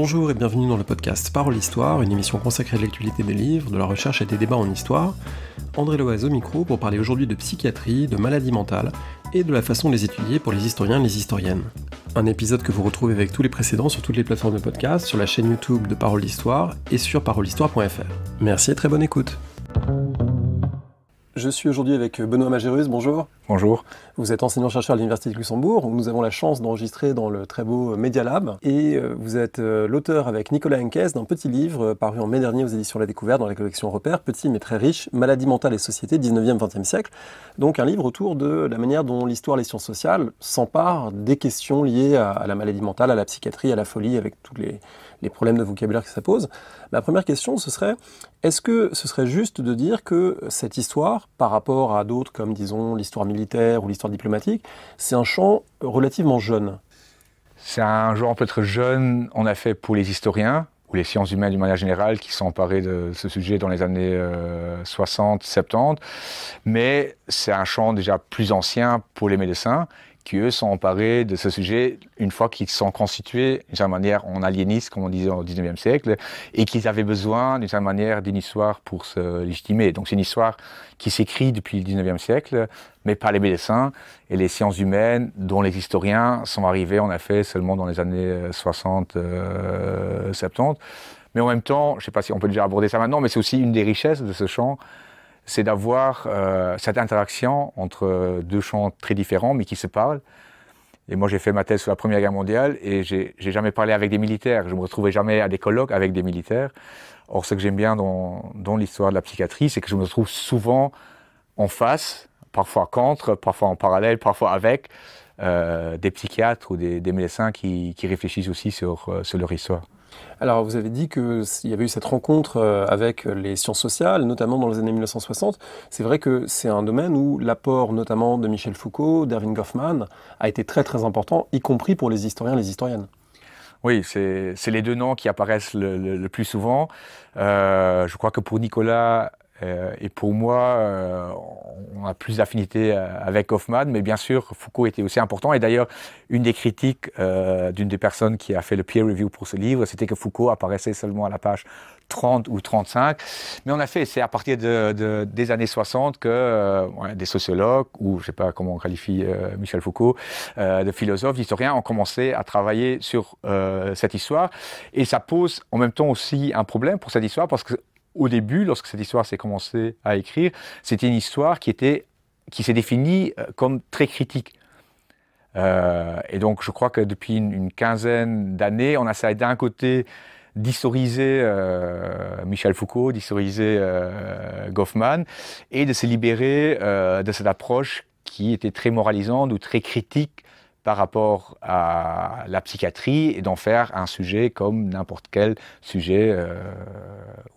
Bonjour et bienvenue dans le podcast Parole Histoire, une émission consacrée à l'actualité des livres, de la recherche et des débats en histoire. André loiseau au micro pour parler aujourd'hui de psychiatrie, de maladie mentale et de la façon de les étudier pour les historiens et les historiennes. Un épisode que vous retrouvez avec tous les précédents sur toutes les plateformes de podcast, sur la chaîne YouTube de Parole histoire et sur parolehistoire.fr. Merci et très bonne écoute. Je suis aujourd'hui avec Benoît Magérus, bonjour. Bonjour. Vous êtes enseignant-chercheur à l'Université de Luxembourg, où nous avons la chance d'enregistrer dans le très beau Media Lab. Et euh, vous êtes euh, l'auteur avec Nicolas Henkes d'un petit livre euh, paru en mai dernier aux éditions La Découverte dans la collection Repère, petit mais très riche, Maladie mentale et société, 19e-20e siècle. Donc un livre autour de la manière dont l'histoire et les sciences sociales s'emparent des questions liées à la maladie mentale, à la psychiatrie, à la folie, avec tous les les problèmes de vocabulaire que ça pose. La première question, ce serait, est-ce que ce serait juste de dire que cette histoire, par rapport à d'autres comme, disons, l'histoire militaire ou l'histoire diplomatique, c'est un champ relativement jeune C'est un genre peut-être jeune, on a fait pour les historiens ou les sciences humaines d'une manière générale qui sont emparées de ce sujet dans les années 60, euh, 70, mais c'est un champ déjà plus ancien pour les médecins qui, eux, sont emparés de ce sujet une fois qu'ils sont constitués, d'une certaine manière, en aliéniste, comme on disait au 19e siècle, et qu'ils avaient besoin, d'une certaine manière, d'une histoire pour se légitimer. Donc, c'est une histoire qui s'écrit depuis le 19e siècle, mais par les médecins et les sciences humaines, dont les historiens sont arrivés, en effet, seulement dans les années 60, euh, 70. Euh, mais en même temps, je ne sais pas si on peut déjà aborder ça maintenant, mais c'est aussi une des richesses de ce champ, c'est d'avoir euh, cette interaction entre deux champs très différents, mais qui se parlent. Et moi, j'ai fait ma thèse sur la Première Guerre mondiale et j'ai jamais parlé avec des militaires. Je me retrouvais jamais à des colloques avec des militaires. Or, ce que j'aime bien dans, l'histoire de la psychiatrie, c'est que je me trouve souvent en face, parfois contre, parfois en parallèle, parfois avec euh, des psychiatres ou des, médecins qui, réfléchissent aussi sur euh, leur histoire. Alors, vous avez dit qu'il y avait eu cette rencontre euh, avec euh, les sciences sociales, notamment dans les années 1960. C'est vrai que c'est un domaine où l'apport notamment de Michel Foucault, d'Erving Goffman, a été très très important, y compris pour les historiens et les historiennes. Oui, c'est les deux noms qui apparaissent le, plus souvent. Euh, je crois que pour Nicolas euh, et pour moi, euh, on a plus d'affinité euh, avec Hoffman, mais bien sûr, Foucault était aussi important. Et d'ailleurs, une des critiques d'une des personnes qui a fait le peer review pour ce livre, c'était que Foucault apparaissait seulement à la page 30 ou 35. Mais en effet, c'est à partir de, des années 60 que des sociologues, ou je ne sais pas comment on qualifie Michel Foucault, de philosophes, d'historiens, ont commencé à travailler sur cette histoire. Et ça pose en même temps aussi un problème pour cette histoire, parce que au début, lorsque cette histoire s'est commencée à écrire, c'était une histoire qui, était, qui s'est définie euh, comme très critique. Euh, et donc, je crois que depuis une, quinzaine d'années, on a d'un côté d'historiser euh, Michel Foucault, d'historiser Goffman, et de se libérer de cette approche qui était très moralisante ou très critique par rapport à la psychiatrie et d'en faire un sujet comme n'importe quel sujet. Euh,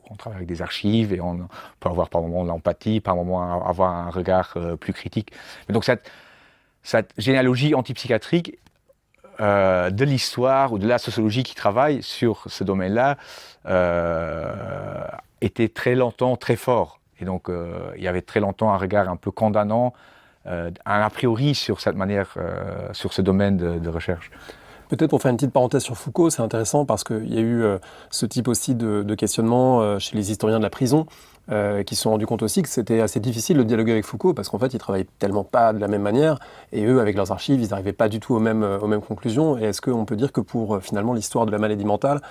on travaille avec des archives et on peut avoir par moment l'empathie, par moment avoir un regard euh, plus critique. donc cette, généalogie antipsychiatrique euh, de l'histoire ou de la sociologie qui travaille sur ce domaine-là était très longtemps très fort. Et donc il y avait très longtemps un regard un peu condamnant euh, a priori sur cette manière, euh, sur ce domaine de, recherche. Peut-être pour faire une petite parenthèse sur Foucault, c'est intéressant parce qu'il y a eu euh, ce type aussi de, questionnement chez les historiens de la prison. qui se sont rendus compte aussi que c'était assez difficile de dialoguer avec Foucault parce qu'en fait ils travaillaient tellement pas de la même manière et eux avec leurs archives ils n'arrivaient pas du tout aux mêmes, conclusions et est-ce qu'on peut dire que pour finalement l'histoire de la maladie mentale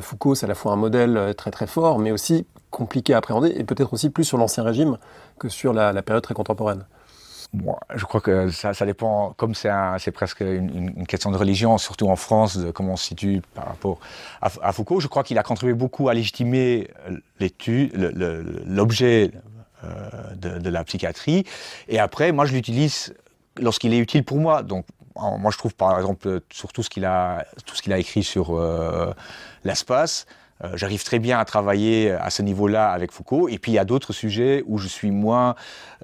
Foucault c'est à la fois un modèle très très fort mais aussi compliqué à appréhender et peut-être aussi plus sur l'ancien régime que sur la période très contemporaine moi, je crois que ça, dépend, comme c'est presque une, question de religion, surtout en France, de comment on se situe par rapport à, Foucault. Je crois qu'il a contribué beaucoup à légitimer euh, l'objet euh, de, la psychiatrie. Et après, moi, je l'utilise lorsqu'il est utile pour moi. Donc, moi, je trouve, par exemple, sur tout ce qu'il a, écrit sur euh, l'espace, euh, j'arrive très bien à travailler à ce niveau-là avec Foucault. Et puis il y a d'autres sujets où je suis moins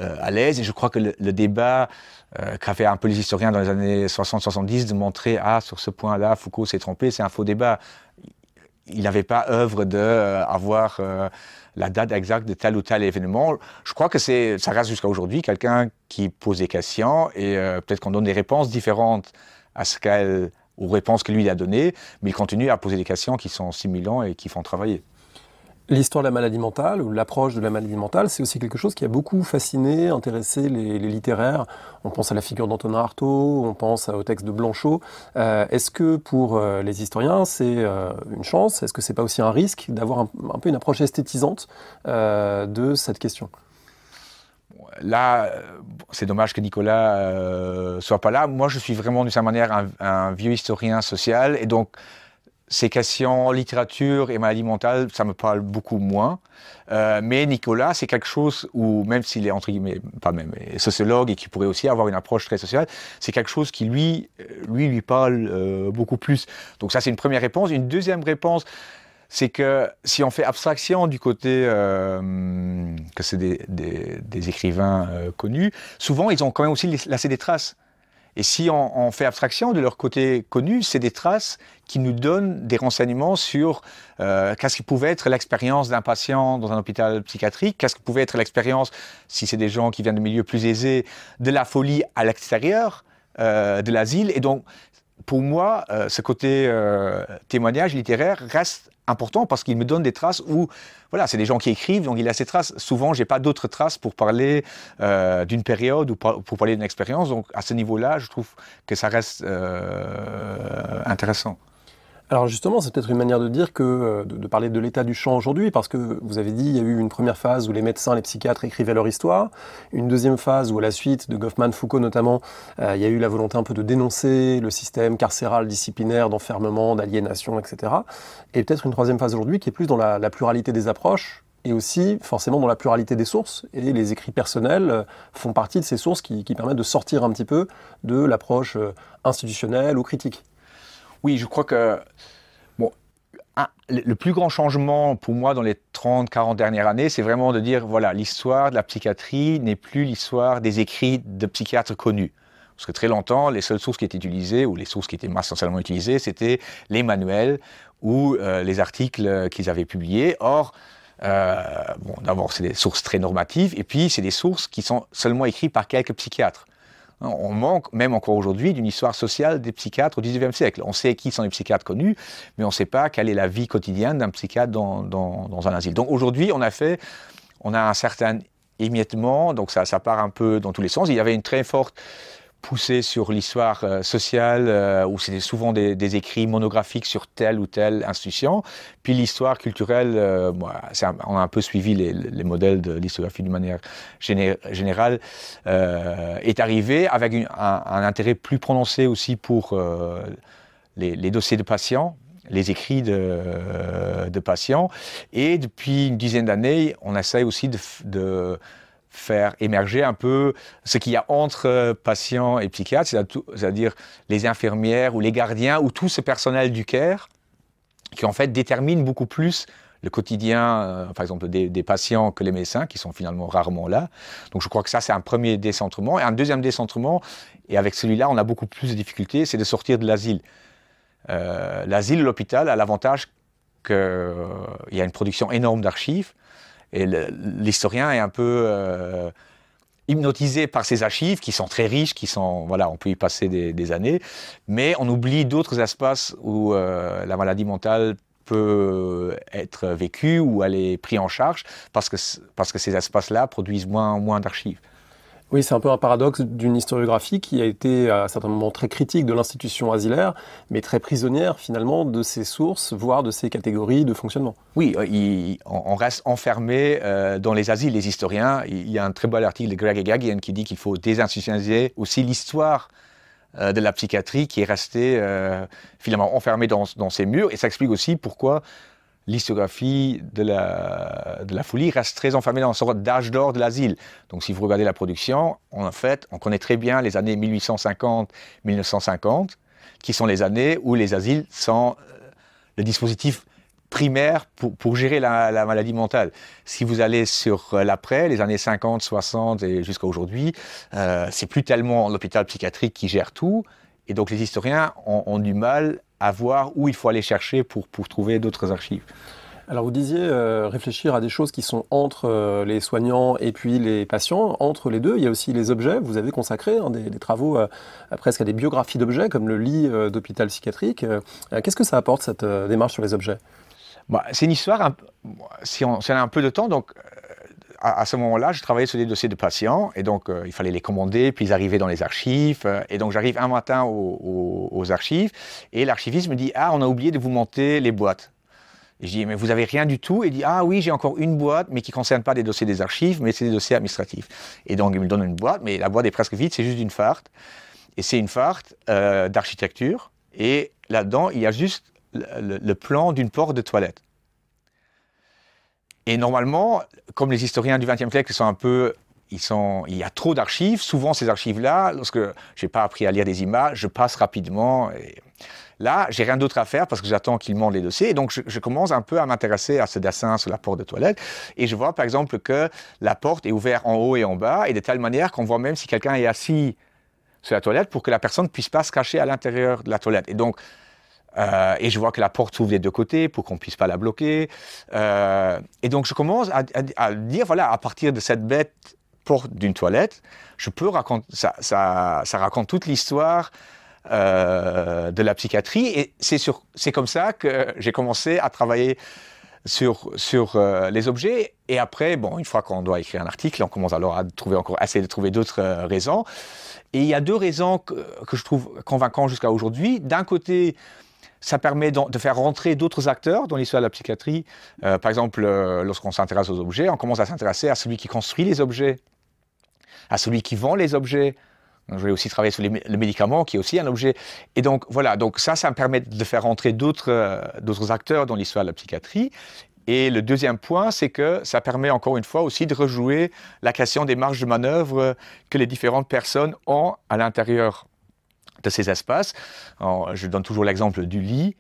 euh, à l'aise. Et je crois que le, débat euh, qu'a fait un peu les historiens dans les années 60-70 de montrer, ah, sur ce point-là, Foucault s'est trompé, c'est un faux débat il n'avait pas œuvre d'avoir la date exacte de tel ou tel événement. Je crois que ça reste jusqu'à aujourd'hui quelqu'un qui pose des questions et peut-être qu'on donne des réponses différentes à ce qu'elle aux réponses que lui a données, mais il continue à poser des questions qui sont similaires et qui font travailler. L'histoire de la maladie mentale ou l'approche de la maladie mentale, c'est aussi quelque chose qui a beaucoup fasciné, intéressé les, littéraires. On pense à la figure d'Antonin Artaud, on pense au texte de Blanchot. Euh, est-ce que pour euh, les historiens, c'est euh, une chance Est-ce que c'est pas aussi un risque d'avoir un, peu une approche esthétisante de cette question là, c'est dommage que Nicolas ne euh, soit pas là. Moi, je suis vraiment, d'une certaine manière, un, vieux historien social. Et donc, ces questions littérature et maladie mentale, ça me parle beaucoup moins. Euh, mais Nicolas, c'est quelque chose où, même s'il est entre guillemets, pas même, sociologue et qui pourrait aussi avoir une approche très sociale, c'est quelque chose qui lui, lui, lui parle euh, beaucoup plus. Donc ça, c'est une première réponse. Une deuxième réponse, c'est que si on fait abstraction du côté que c'est des, écrivains euh, connus, souvent ils ont quand même aussi laissé des traces. Et si on, fait abstraction de leur côté connu, c'est des traces qui nous donnent des renseignements sur euh, qu'est-ce qui pouvait être l'expérience d'un patient dans un hôpital psychiatrique, qu'est-ce qui pouvait être l'expérience, si c'est des gens qui viennent de milieux plus aisés, de la folie à l'extérieur euh, de l'asile. Et donc, pour moi, euh, ce côté euh, témoignage littéraire reste important parce qu'il me donne des traces où, voilà, c'est des gens qui écrivent, donc il a ces traces. Souvent, je n'ai pas d'autres traces pour parler euh, d'une période ou pour parler d'une expérience. Donc, à ce niveau-là, je trouve que ça reste intéressant. Alors justement, c'est peut-être une manière de dire que euh, de, parler de l'état du champ aujourd'hui, parce que vous avez dit, il y a eu une première phase où les médecins, les psychiatres écrivaient leur histoire, une deuxième phase où à la suite de Goffman, Foucault notamment, euh, il y a eu la volonté un peu de dénoncer le système carcéral, disciplinaire, d'enfermement, d'aliénation, etc. Et peut-être une troisième phase aujourd'hui qui est plus dans la, pluralité des approches, et aussi forcément dans la pluralité des sources. Et les écrits personnels euh, font partie de ces sources qui, qui permettent de sortir un petit peu de l'approche institutionnelle ou critique. Oui, je crois que bon, ah, le plus grand changement pour moi dans les 30, 40 dernières années, c'est vraiment de dire voilà, l'histoire de la psychiatrie n'est plus l'histoire des écrits de psychiatres connus. Parce que très longtemps, les seules sources qui étaient utilisées, ou les sources qui étaient essentiellement utilisées, c'était les manuels ou euh, les articles qu'ils avaient publiés. Or, euh, bon, d'abord, c'est des sources très normatives, et puis c'est des sources qui sont seulement écrites par quelques psychiatres. Hein, on manque, même encore aujourd'hui, d'une histoire sociale des psychiatres au 19 siècle. On sait qui sont les psychiatres connus, mais on ne sait pas quelle est la vie quotidienne d'un psychiatre dans, un asile. Donc aujourd'hui, on a fait, on a un certain émiettement, donc ça part un peu dans tous les sens. Il y avait une très forte poussé sur l'histoire euh, sociale, euh, où c'était souvent des, écrits monographiques sur telle ou telle institution. Puis l'histoire culturelle, euh, on a un peu suivi les, modèles de l'histographie d'une manière générale, est arrivée avec un, intérêt plus prononcé aussi pour les, dossiers de patients, les écrits de, de, patients. Et depuis une dizaine d'années, on essaye aussi de, de, faire émerger un peu ce qu'il y a entre euh, patients et psychiatres, c'est-à-dire les infirmières ou les gardiens ou tout ce personnel du CARE qui en fait détermine beaucoup plus le quotidien, euh, par exemple, des, patients que les médecins, qui sont finalement rarement là. Donc je crois que ça, c'est un premier décentrement. Et un deuxième décentrement, et avec celui-là, on a beaucoup plus de difficultés, c'est de sortir de l'asile. Euh, l'asile, l'hôpital, a l'avantage qu'il y a une production énorme d'archives. Et l'historien est un peu euh, hypnotisé par ces archives qui sont très riches, qui sont voilà, on peut y passer des, années, mais on oublie d'autres espaces où euh, la maladie mentale peut être vécue ou elle est prise en charge parce que parce ces espaces-là produisent moins moins d'archives. Oui, c'est un peu un paradoxe d'une historiographie qui a été à certains moments très critique de l'institution asilaire, mais très prisonnière finalement de ses sources, voire de ses catégories de fonctionnement. Oui, euh, on reste enfermé euh, dans les asiles, les historiens. Il y a un très bel article de Greg Gagian qui dit qu'il faut désinstitutionnaliser aussi l'histoire euh, de la psychiatrie qui est restée finalement enfermée dans, dans, ses murs. Et ça explique aussi pourquoi l'historiographie de la, folie reste très enfermée dans une sorte d'âge d'or de l'asile. Donc si vous regardez la production, en fait, on connaît très bien les années 1850-1950, qui sont les années où les asiles sont euh, le dispositif primaire pour, gérer la, maladie mentale. Si vous allez sur euh, l'après, les années 50, 60 et jusqu'à aujourd'hui, euh, c'est plus tellement l'hôpital psychiatrique qui gère tout, et donc les historiens ont, du mal à voir où il faut aller chercher pour, pour trouver d'autres archives. Alors vous disiez euh, réfléchir à des choses qui sont entre euh, les soignants et puis les patients. Entre les deux, il y a aussi les objets. Vous avez consacré hein, des, travaux euh, presque à des biographies d'objets, comme le lit d'hôpital psychiatrique. Qu'est-ce que ça apporte, cette démarche sur les objets bah, C'est une histoire, si, on, si on a un peu de temps, donc à, ce moment-là, je travaillais sur des dossiers de patients, et donc euh, il fallait les commander, puis ils arrivaient dans les archives. Euh, et donc j'arrive un matin aux archives, et l'archiviste me dit Ah, on a oublié de vous monter les boîtes. Et je dis Mais vous avez rien du tout Et il dit Ah oui, j'ai encore une boîte, mais qui ne concerne pas des dossiers des archives, mais c'est des dossiers administratifs. Et donc il me donne une boîte, mais la boîte est presque vide, c'est juste une farte. Et c'est une farte euh, d'architecture, et là-dedans, il y a juste le plan d'une porte de toilette. Et normalement, comme les historiens du XXe siècle sont un peu ils sont, il y a trop d'archives. Souvent, ces archives-là, lorsque je n'ai pas appris à lire des images, je passe rapidement. Et là, j'ai rien d'autre à faire parce que j'attends qu'ils montent les dossiers. Et donc, je, commence un peu à m'intéresser à ce dessin sur la porte de toilette. Et je vois, par exemple, que la porte est ouverte en haut et en bas, et de telle manière qu'on voit même si quelqu'un est assis sur la toilette pour que la personne puisse pas se cacher à l'intérieur de la toilette. Et donc, euh, et je vois que la porte s'ouvre des deux côtés pour qu'on puisse pas la bloquer. Euh, et donc je commence à, dire voilà, à partir de cette bête porte d'une toilette, je peux raconter ça, ça, raconte toute l'histoire. Euh, de la psychiatrie et c'est c'est comme ça que j'ai commencé à travailler sur, sur les objets. Et après, bon, une fois qu'on doit écrire un article, on commence alors à trouver encore, essayer de trouver d'autres raisons. Et il y a deux raisons que, que je trouve convaincantes jusqu'à aujourd'hui. D'un côté, ça permet de faire rentrer d'autres acteurs dans l'histoire de la psychiatrie. Euh, par exemple, euh, lorsqu'on s'intéresse aux objets, on commence à s'intéresser à celui qui construit les objets, à celui qui vend les objets. Je vais aussi travailler sur les, le médicament, qui est aussi un objet. Et donc, voilà, donc ça, ça me permet de faire rentrer euh, d'autres acteurs dans l'histoire de la psychiatrie. Et le deuxième point, c'est que ça permet encore une fois aussi de rejouer la question des marges de manœuvre que les différentes personnes ont à l'intérieur de ces espaces. je donne toujours l'exemple du lit.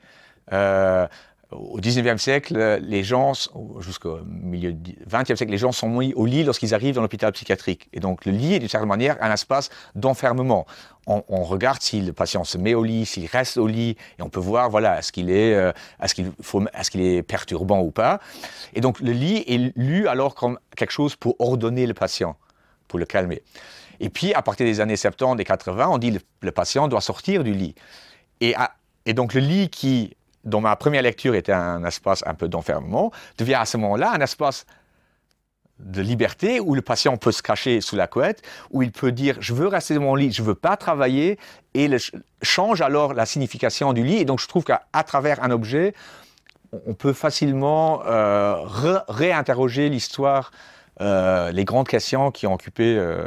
Euh, au 19e siècle, les gens, jusqu'au milieu du 20e siècle, les gens sont mis au lit lorsqu'ils arrivent dans l'hôpital psychiatrique. Et donc, le lit est d'une certaine manière un espace d'enfermement. On, regarde si le patient se met au lit, s'il reste au lit, et on peut voir, voilà, ce qu'il est, à euh, ce qu'il est-ce qu'il est perturbant ou pas. Et donc, le lit est lu alors comme quelque chose pour ordonner le patient, pour le calmer. Et puis, à partir des années 70 et 80, on dit le, le patient doit sortir du lit. Et, et donc, le lit qui, dans ma première lecture était un espace un peu d'enfermement, devient à ce moment-là un espace de liberté où le patient peut se cacher sous la couette, où il peut dire je veux rester dans mon lit, je veux pas travailler, et le, change alors la signification du lit. Et donc je trouve qu'à travers un objet, on peut facilement euh, réinterroger l'histoire euh, les grandes questions qui ont occupé euh,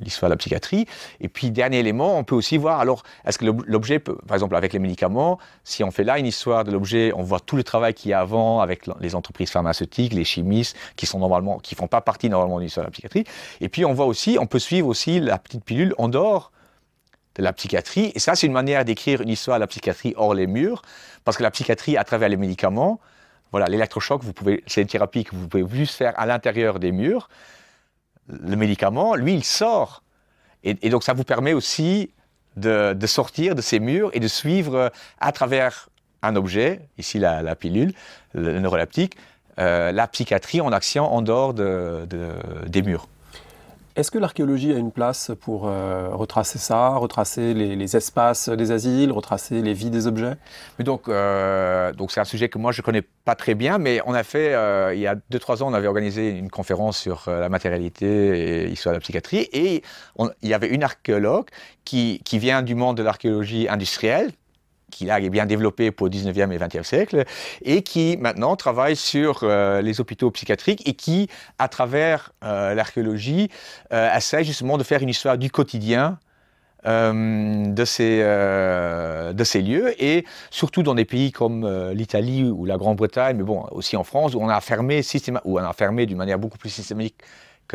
l'histoire de la psychiatrie. Et puis, dernier élément, on peut aussi voir, alors, est-ce que l'objet, par exemple, avec les médicaments, si on fait là une histoire de l'objet, on voit tout le travail qu'il y a avant avec les entreprises pharmaceutiques, les chimistes, qui sont normalement, qui font pas partie normalement de l'histoire de la psychiatrie. Et puis, on voit aussi, on peut suivre aussi la petite pilule en dehors de la psychiatrie. Et ça, c'est une manière d'écrire une histoire de la psychiatrie hors les murs, parce que la psychiatrie, à travers les médicaments, voilà, l'électrochoc, vous pouvez, c'est une thérapie que vous pouvez juste faire à l'intérieur des murs. Le médicament, lui, il sort. Et, donc, ça vous permet aussi de, sortir de ces murs et de suivre euh, à travers un objet, ici la, pilule, le, le neuroleptique, euh, la psychiatrie en action en dehors des murs. Est-ce que l'archéologie a une place pour euh, retracer ça, retracer les, espaces des asiles, retracer les vies des objets euh, donc, c'est un sujet que moi je connais pas très bien, mais on a fait euh, il y a 2-3 ans, on avait organisé une conférence sur la matérialité et l'histoire de la psychiatrie, et il y avait une archéologue qui, qui vient du monde de l'archéologie industrielle, qui là est bien développé pour le 19e et 20e siècle, et qui maintenant travaille sur euh, les hôpitaux psychiatriques et qui, à travers euh, l'archéologie, euh, essaie justement de faire une histoire du quotidien. de, ces, lieux et surtout dans des pays comme l'Italie ou la Grande-Bretagne, mais bon, aussi en France, où on a fermé, où on a fermé d'une manière beaucoup plus systématique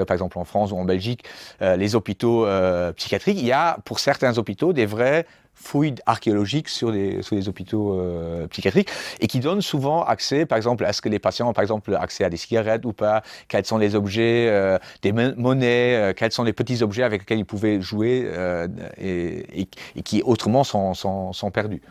par exemple en France ou en Belgique, euh, les hôpitaux euh, psychiatriques, il y a pour certains hôpitaux des vrais fouilles archéologiques sur des, les hôpitaux euh, psychiatriques et qui donnent souvent accès, par exemple, à ce que les patients ont, par exemple, accès à des cigarettes ou pas, quels sont les objets, des monnaies, quels sont les petits objets avec lesquels ils pouvaient jouer et, qui autrement sont perdus.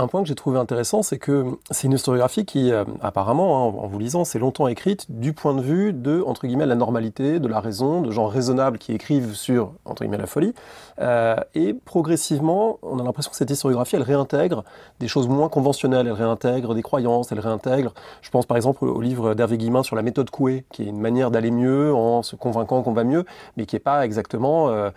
Un point que j'ai trouvé intéressant, c'est que c'est une historiographie qui, euh, apparemment, hein, en vous lisant, c'est longtemps écrite du point de vue de, entre guillemets, la normalité, de la raison, de gens raisonnables qui écrivent sur, entre guillemets, la folie. Euh, et progressivement, on a l'impression que cette historiographie, elle réintègre des choses moins conventionnelles, elle réintègre des croyances, elle réintègre, je pense par exemple au livre d'Hervé Guillemin sur la méthode Coué, qui est une manière d'aller mieux en se convainquant qu'on va mieux, mais qui n'est pas exactement, euh,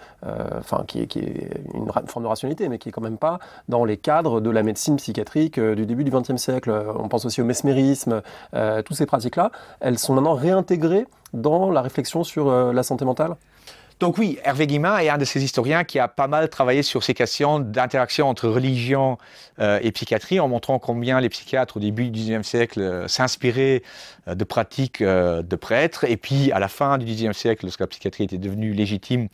enfin, qui, est, qui est une forme de rationalité, mais qui est quand même pas dans les cadres de la médecine psychiatriques psychiatrique euh, du début du XXe siècle, euh, on pense aussi au mesmérisme, euh, toutes ces pratiques-là, elles sont maintenant réintégrées dans la réflexion sur la santé mentale donc oui, Hervé Guimard est un de ces historiens qui a pas mal travaillé sur ces questions d'interaction entre religion et psychiatrie, en montrant combien les psychiatres au début du XIXe siècle s'inspiraient de pratiques de prêtres, et puis à la fin du XIXe siècle, lorsque la psychiatrie était devenue légitime,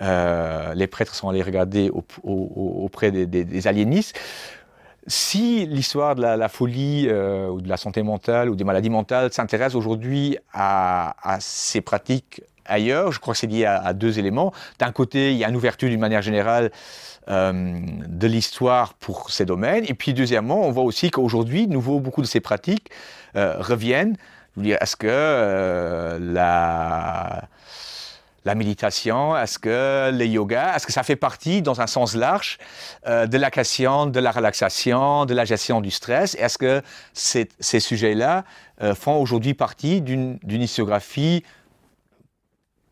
les prêtres sont allés regarder auprès des aliénistes si l'histoire de la, folie euh, ou de la santé mentale ou des maladies mentales s'intéresse aujourd'hui à, à, ces pratiques ailleurs, je crois que c'est lié à, deux éléments. D'un côté, il y a une ouverture d'une manière générale euh, de l'histoire pour ces domaines. Et puis deuxièmement, on voit aussi qu'aujourd'hui, de nouveau, beaucoup de ces pratiques euh, reviennent. Je veux dire, est-ce que la la méditation, est-ce que le yoga, est-ce que ça fait partie, dans un sens large, euh, de la question de la relaxation, de la gestion du stress Est-ce que ces, sujets-là euh, font aujourd'hui partie d'une historiographie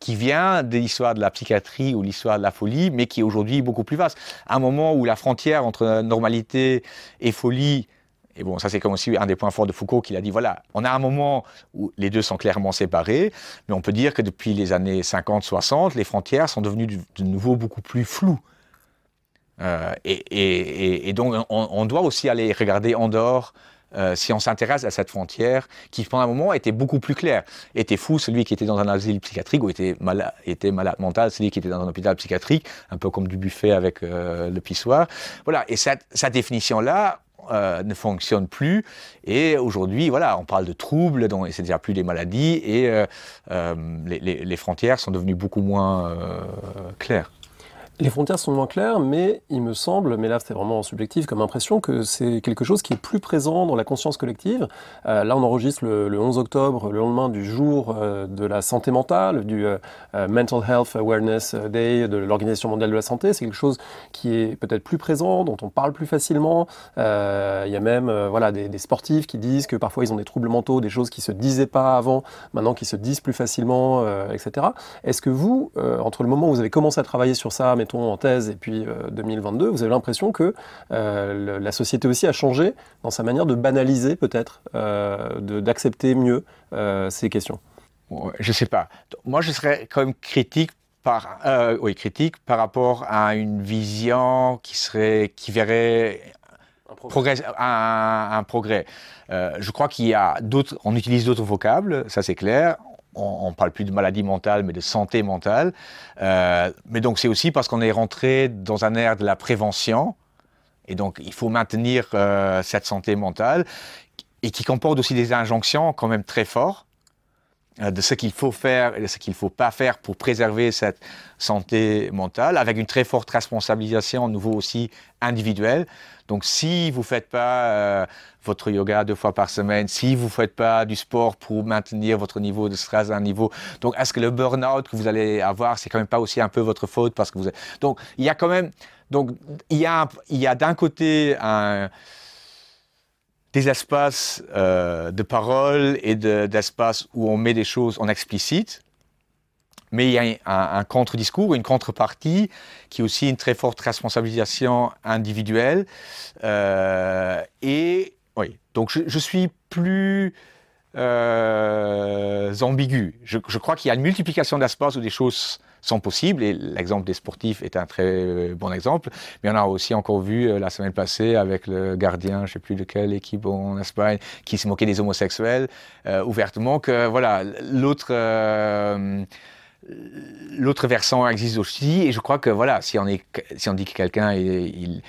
qui vient de l'histoire de la psychiatrie ou l'histoire de la folie, mais qui est aujourd'hui beaucoup plus vaste. un moment où la frontière entre normalité et folie et bon, ça c'est comme aussi un des points forts de Foucault qu'il a dit, voilà, on a un moment où les deux sont clairement séparés, mais on peut dire que depuis les années 50-60, les frontières sont devenues de nouveau beaucoup plus floues. Euh, et, donc on, doit aussi aller regarder en dehors euh, si on s'intéresse à cette frontière qui pendant un moment était beaucoup plus claire. Était fou celui qui était dans un asile psychiatrique ou était, malade, était malade mental, celui qui était dans un hôpital psychiatrique, un peu comme du buffet avec euh, le pissoir. Voilà, et cette, cette définition-là, euh, ne fonctionne plus. Et aujourd'hui, voilà, on parle de troubles, donc c'est déjà plus des maladies, et euh, euh, les, frontières sont devenues beaucoup moins claires. Les frontières sont moins claires, mais il me semble, mais là c'est vraiment subjectif comme impression, que c'est quelque chose qui est plus présent dans la conscience collective. Euh, là on enregistre le, 11 octobre, le lendemain du jour euh, de la santé mentale, du euh, Mental Health Awareness Day de l'Organisation mondiale de la santé. C'est quelque chose qui est peut-être plus présent, dont on parle plus facilement. Il y a même voilà, des, sportifs qui disent que parfois ils ont des troubles mentaux, des choses qui ne se disaient pas avant, maintenant qui se disent plus facilement, etc. Est-ce que vous, entre le moment où vous avez commencé à travailler sur ça, mettons, en thèse et puis 2022, euh, vous avez l'impression que euh, la société aussi a changé dans sa manière de banaliser peut-être, euh, d'accepter mieux ces questions je sais pas. Moi, je serais quand même critique par, oui, critique par rapport à une vision qui, serait, qui verrait un progrès. un, progrès. je crois qu'il y a d'autres, on utilise d'autres vocables, ça c'est clair on ne parle plus de maladie mentale, mais de santé mentale. Euh, mais donc c'est aussi parce qu'on est rentré dans un air de la prévention, et donc il faut maintenir euh, cette santé mentale, et qui comporte aussi des injonctions quand même très fortes. Euh, de ce qu'il faut faire et de ce qu'il ne faut pas faire pour préserver cette santé mentale, avec une très forte responsabilisation, nouveau aussi individuelle. Donc si vous ne faites pas euh, votre yoga deux fois par semaine, si vous ne faites pas du sport pour maintenir votre niveau de stress à un niveau, donc est-ce que le burn-out que vous allez avoir, c'est quand même pas aussi un peu votre faute parce que vous... Donc il y a quand même... Donc il y a, il y a d'un côté un des espaces euh, de parole et d'espaces où on met des choses en explicite. Mais il y a un, contre-discours, une contrepartie, qui est aussi une très forte responsabilisation individuelle. Euh, et oui, donc je, je suis plus euh, ambiguë. Je, crois qu'il y a une multiplication d'espaces où des choses sont possibles, et l'exemple des sportifs est un très euh, bon exemple, mais on a aussi encore vu euh, la semaine passée avec le gardien, je ne sais plus de quelle équipe en Espagne, qui se moquait des homosexuels euh, ouvertement, que voilà, l'autre l'autre versant existe aussi, et je crois que voilà, si on, est, si on dit que quelqu'un il,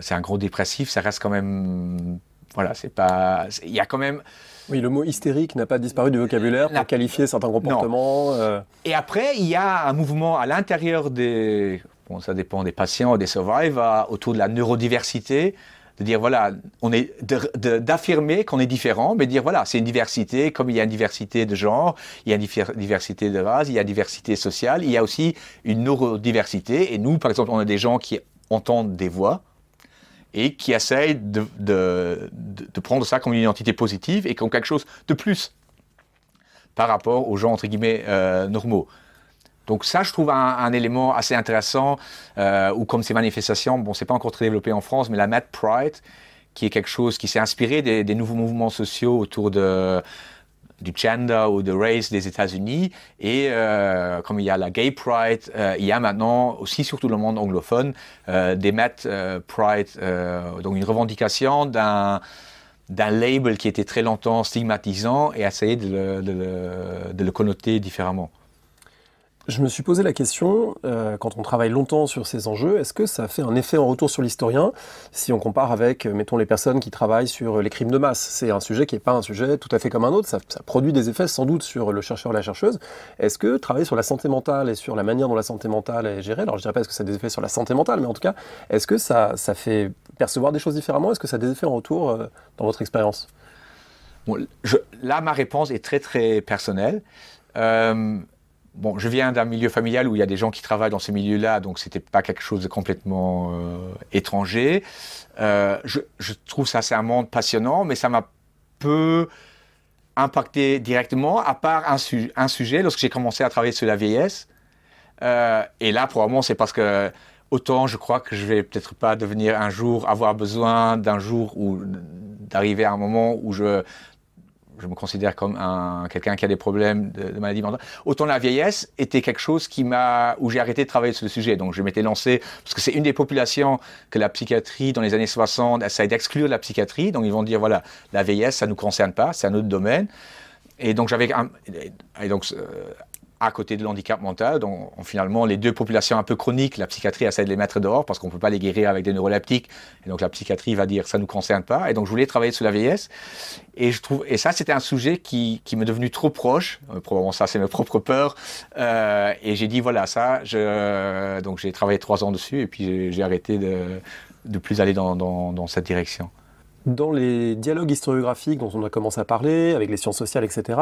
c'est un gros dépressif, ça reste quand même voilà, c'est pas, il y a quand même oui, le mot hystérique n'a pas disparu du vocabulaire pour qualifier certains comportements. Euh. Et après, il y a un mouvement à l'intérieur des. Bon, ça dépend des patients, des survivors, autour de la neurodiversité de dire voilà, on est d'affirmer qu'on est différent, mais dire voilà, c'est une diversité, comme il y a une diversité de genre, il y a une diversité de race, il y a une diversité sociale, il y a aussi une neurodiversité. Et nous, par exemple, on a des gens qui entendent des voix, et qui essayent de, de, prendre ça comme une identité positive et comme quelque chose de plus par rapport aux gens, entre guillemets, euh, normaux. Donc ça, je trouve un, élément assez intéressant, euh, ou comme ces manifestations, bon, c'est pas encore très développé en France, mais la Mad Pride, qui est quelque chose qui s'est inspiré des, nouveaux mouvements sociaux autour de, du gender ou de race des États-Unis. Et euh, comme il y a la Gay Pride, euh, il y a maintenant aussi, surtout dans le monde anglophone, euh, des Met Pride, donc une revendication d'un d'un label qui était très longtemps stigmatisant et essayer de de de le connoter différemment. Je me suis posé la question, euh, quand on travaille longtemps sur ces enjeux, est-ce que ça fait un effet en retour sur l'historien si on compare avec, euh, mettons, les personnes qui travaillent sur euh, les crimes de masse C'est un sujet qui n'est pas un sujet tout à fait comme un autre, ça, produit des effets sans doute sur le chercheur ou la chercheuse. Est-ce que travailler sur la santé mentale et sur la manière dont la santé mentale est gérée, alors je ne dirais pas est-ce que ça a des effets sur la santé mentale, mais en tout cas, est-ce que ça, fait percevoir des choses différemment Est-ce que ça a des effets en retour dans votre expérience Là, ma réponse est très très personnelle. Bon, je viens d'un milieu familial où il y a des gens qui travaillent dans ce milieu-là, donc c'était pas quelque chose de complètement euh, étranger. Euh, je, trouve ça c'est un monde passionnant, mais ça m'a peu impacté directement, à part un, sujet lorsque j'ai commencé à travailler sur la vieillesse. Euh, et là, probablement, c'est parce que autant je crois que je vais peut-être pas devenir un jour avoir besoin d'un jour ou d'arriver à un moment où je je me considère comme un, quelqu'un qui a des problèmes de, de, maladie mentale. Autant la vieillesse était quelque chose qui m'a, où j'ai arrêté de travailler sur le sujet. Donc, je m'étais lancé, parce que c'est une des populations que la psychiatrie, dans les années 60, essaie d'exclure la psychiatrie. Donc, ils vont dire, voilà, la vieillesse, ça ne nous concerne pas, c'est un autre domaine. Et donc, j'avais un, donc, euh, à côté de l'handicap mental. Donc, finalement, les deux populations un peu chroniques, la psychiatrie essaie de les mettre dehors parce qu'on ne peut pas les guérir avec des neuroleptiques. Et donc, la psychiatrie va dire ça ne nous concerne pas. Et donc, je voulais travailler sur la vieillesse. Et, je trouve, et ça, c'était un sujet qui, qui m'est devenu trop proche. Euh, probablement, ça, c'est mes propres peurs. Euh, et j'ai dit, voilà, ça, je, donc j'ai travaillé trois ans dessus et puis j'ai arrêté de, de plus aller dans, dans cette direction dans les dialogues historiographiques dont on a commencé à parler, avec les sciences sociales, etc.,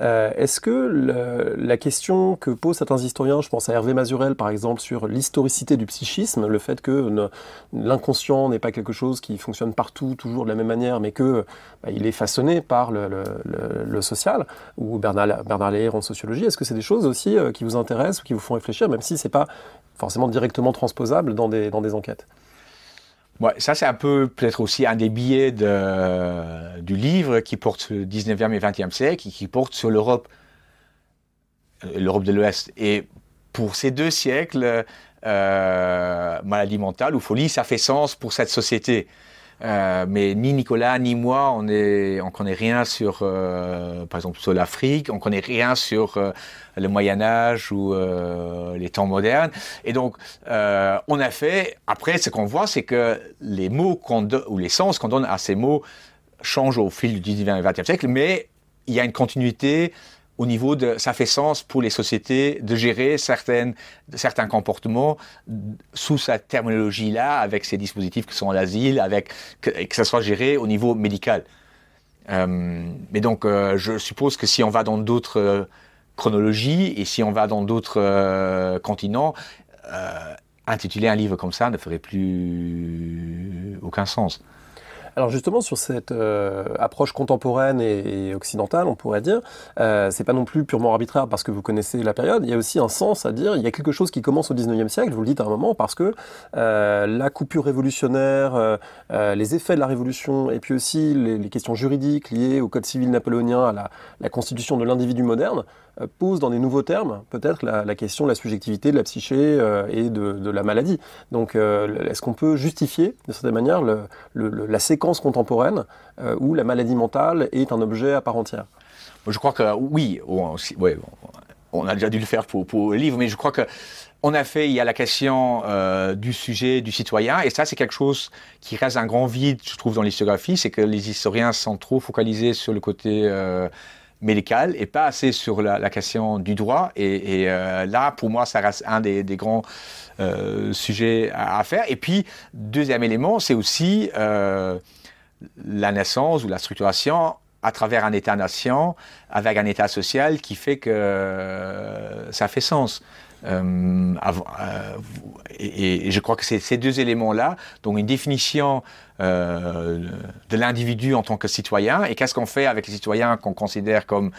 euh, est-ce que la question que posent certains historiens, je pense à Hervé Mazurel par exemple, sur l'historicité du psychisme, le fait que l'inconscient n'est pas quelque chose qui fonctionne partout, toujours de la même manière, mais que bah, il est façonné par le, social, ou Bernard, Bernard en sociologie, est-ce que c'est des choses aussi euh, qui vous intéressent ou qui vous font réfléchir, même si ce n'est pas forcément directement transposable dans des enquêtes ça, c'est un peu peut-être aussi un des billets du livre qui porte sur le 19e et 20e siècle et qui porte sur l'Europe, euh, l'Europe de l'Ouest. Et pour ces deux siècles, euh, maladie mentale ou folie, ça fait sens pour cette société. Euh, mais ni Nicolas ni moi, on ne connaît rien sur, euh, par exemple, l'Afrique, on ne connaît rien sur euh, le Moyen Âge ou les temps modernes. Et donc, on a fait. Après, ce qu'on voit, c'est que les mots qu'on ou les sens qu'on donne à ces mots changent au fil du 19e et 20e siècle, mais il y a une continuité au niveau de ça fait sens pour les sociétés de gérer certains comportements sous cette terminologie-là, avec ces dispositifs qui sont l'asile, avec que, ça soit géré au niveau médical. Euh, mais donc, euh, je suppose que si on va dans d'autres euh, chronologies et si on va dans d'autres continents, intituler un livre comme ça ne ferait plus aucun sens. Alors justement, sur cette euh, approche contemporaine et, occidentale, on pourrait dire, euh, c'est pas non plus purement arbitraire parce que vous connaissez la période, il y a aussi un sens à dire, il y a quelque chose qui commence au 19e siècle, vous le dites à un moment, parce que euh, la coupure révolutionnaire, les effets de la révolution, et puis aussi les, questions juridiques liées au code civil napoléonien, à la, constitution de l'individu moderne, pose dans des nouveaux termes peut-être la, question de la subjectivité, de la psyché et de, la maladie. Donc est-ce qu'on peut justifier de certaine manière le, la séquence contemporaine euh, où la maladie mentale est un objet à part entière Je crois que oui, on, on a déjà dû le faire pour, pour, le livre, mais je crois que on a fait, il y a la question euh, du sujet du citoyen, et ça c'est quelque chose qui reste un grand vide, je trouve, dans l'historiographie, c'est que les historiens sont trop focalisés sur le côté euh, médical et pas assez sur la, question du droit. Et, euh, là, pour moi, ça reste un des, grands euh, sujets à, faire. Et puis, deuxième élément, c'est aussi euh, la naissance ou la structuration à travers un État-nation, avec un État social qui fait que ça fait sens. Euh, euh, et, je crois que ces deux éléments-là, donc une définition euh, de l'individu en tant que citoyen, et qu'est-ce qu'on fait avec les citoyens qu'on considère comme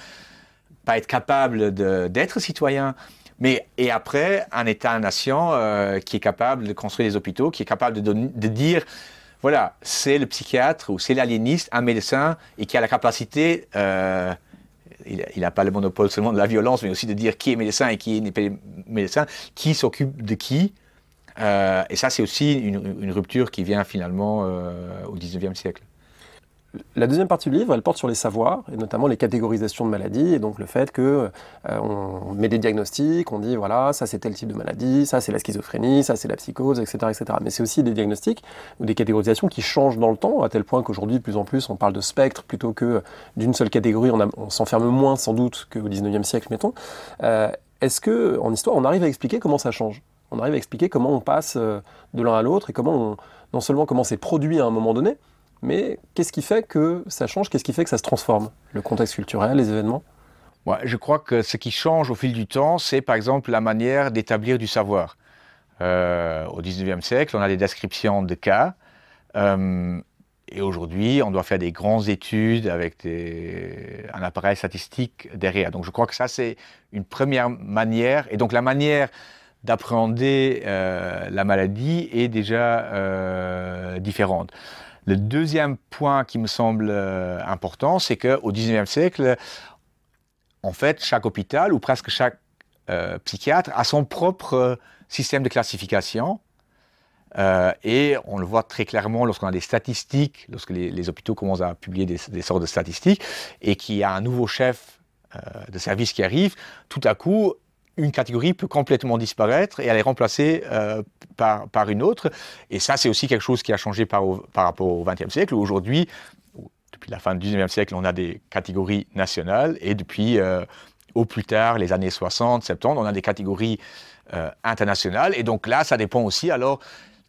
pas être capable d'être citoyen, mais et après un État-nation qui est capable de construire des hôpitaux, qui est capable de, de dire voilà, c'est le psychiatre ou c'est l'aliéniste, un médecin, et qui a la capacité, il n'a pas le monopole seulement de la violence, mais aussi de dire qui est médecin et qui n'est médecins, qui s'occupe de qui. Euh, et ça, c'est aussi une, rupture qui vient finalement euh, au 19e siècle. La deuxième partie du livre, elle porte sur les savoirs, et notamment les catégorisations de maladies, et donc le fait que euh, on met des diagnostics, on dit voilà, ça c'est tel type de maladie, ça c'est la schizophrénie, ça c'est la psychose, etc. etc. Mais c'est aussi des diagnostics ou des catégorisations qui changent dans le temps, à tel point qu'aujourd'hui, de plus en plus, on parle de spectre plutôt que d'une seule catégorie, on, s'enferme moins sans doute qu'au 19e siècle, mettons. Est-ce que en histoire, on arrive à expliquer comment ça change On arrive à expliquer comment on passe euh, de l'un à l'autre et comment non seulement comment c'est produit à un moment donné, mais qu'est-ce qui fait que ça change Qu'est-ce qui fait que ça se transforme Le contexte culturel, les événements ouais, Je crois que ce qui change au fil du temps, c'est par exemple la manière d'établir du savoir. Euh, au 19e siècle, on a des descriptions de cas. Euh, et aujourd'hui, on doit faire des grandes études avec un appareil statistique derrière. Donc je crois que ça, c'est une première manière. Et donc la manière d'appréhender euh, la maladie est déjà euh, différente. Le deuxième point qui me semble euh, important, c'est qu'au 19e siècle, en fait, chaque hôpital ou presque chaque psychiatre a son propre système de classification euh, et on le voit très clairement lorsqu'on a des statistiques, lorsque les, hôpitaux commencent à publier des, sortes de statistiques, et qu'il y a un nouveau chef euh, de service qui arrive, tout à coup, une catégorie peut complètement disparaître et elle est remplacée euh, par, par, une autre. Et ça, c'est aussi quelque chose qui a changé par, par rapport au XXe siècle, aujourd'hui, depuis la fin du XIXe siècle, on a des catégories nationales, et depuis au plus tard, les années 60, 70, on a des catégories internationales. Et donc là, ça dépend aussi alors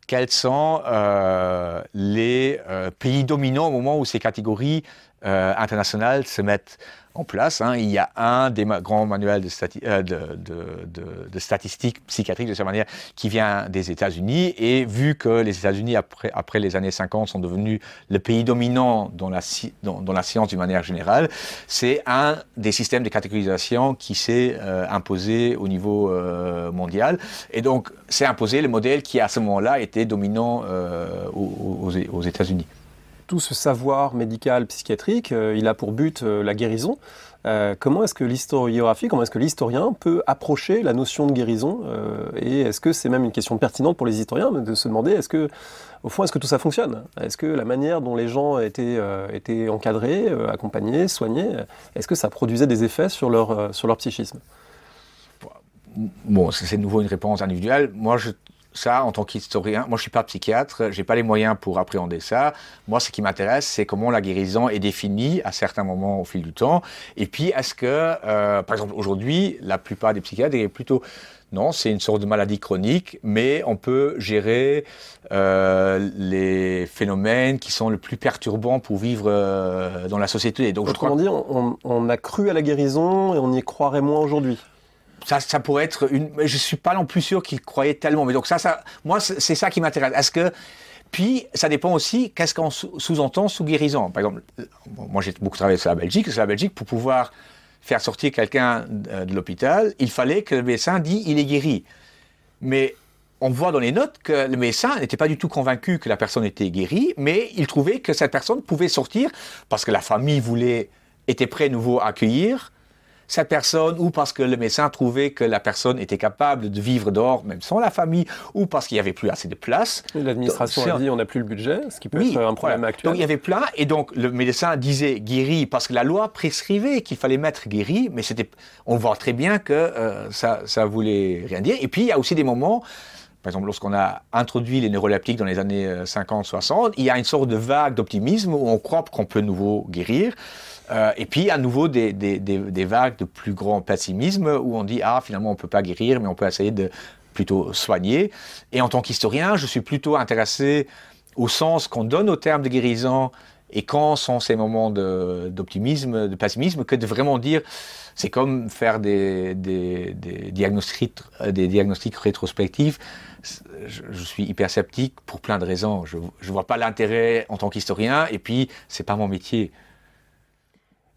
quels sont euh, les euh, pays dominants au moment où ces catégories euh, internationales se mettent en place. Hein. Il y a un des grands manuels euh, de, statistiques psychiatriques, de cette manière, qui vient des États-Unis. Et vu que les États-Unis, après, les années 50, sont devenus le pays dominant dans la, science d'une manière générale, c'est un des systèmes de catégorisation qui s'est euh, imposé au niveau euh, mondial. Et donc, c'est imposé le modèle qui, à ce moment-là, était dominant aux, aux États-Unis tout ce savoir médical, psychiatrique, euh, il a pour but euh, la guérison. Euh, comment est-ce que l'historiographie, comment est-ce que l'historien peut approcher la notion de guérison Et est-ce que c'est même une question pertinente pour les historiens de se demander est-ce que, au fond, est-ce que tout ça fonctionne Est-ce que la manière dont les gens étaient, encadrés, accompagnés, soignés, est-ce que ça produisait des effets sur leur, sur leur psychisme Bon, c'est de nouveau une réponse individuelle. Moi, je, ça, en tant qu'historien, moi je suis pas psychiatre, je n'ai pas les moyens pour appréhender ça. Moi, ce qui m'intéresse, c'est comment la guérison est définie à certains moments au fil du temps. Et puis, est-ce que, euh, par exemple, aujourd'hui, la plupart des psychiatres diraient plutôt non, c'est une sorte de maladie chronique, mais on peut gérer euh, les phénomènes qui sont le plus perturbants pour vivre euh, dans la société. donc, Autrement dit, on a cru à la guérison et on y croirait moins aujourd'hui ça, pourrait être une. Je suis pas non plus sûr qu'il croyait tellement. Mais donc ça, ça, moi, c'est ça qui m'intéresse. Est-ce que puis, ça dépend aussi, qu'est-ce qu'on sous-entend sous guérison Par exemple, moi j'ai beaucoup travaillé sur la Belgique. Sur la Belgique, pour pouvoir faire sortir quelqu'un euh, de l'hôpital, il fallait que le médecin dise il est guéri. Mais on voit dans les notes que le médecin n'était pas du tout convaincu que la personne était guérie, mais il trouvait que cette personne pouvait sortir parce que la famille voulait, était prêt à nouveau à accueillir cette personne ou parce que le médecin trouvait que la personne était capable de vivre dehors, même sans la famille, ou parce qu'il n'y avait plus assez de place. L'administration a dit on n'a plus le budget, ce qui peut être un problème actuel. Donc il y avait plein, et donc le médecin disait guéri parce que la loi prescrivait qu'il fallait mettre guéri, mais c'était, on voit très bien que euh, ça, ça voulait rien dire. Et puis il y a aussi des moments par exemple, lorsqu'on a introduit les neuroleptiques dans les années 50-60, euh, il y a une sorte de vague d'optimisme où on croit qu'on peut nouveau guérir. Euh, et puis, à nouveau, des, vagues de plus grand pessimisme où on dit Ah, finalement, on ne peut pas guérir, mais on peut essayer de plutôt soigner. Et en tant qu'historien, je suis plutôt intéressé au sens qu'on donne au terme de guérison et quand sont ces moments d'optimisme, de, pessimisme, que de vraiment dire, c'est comme faire des, des, diagnostics, euh, des diagnostics rétrospectifs. Je, suis hyper sceptique pour plein de raisons. Je ne vois pas l'intérêt en tant qu'historien, et puis n'est pas mon métier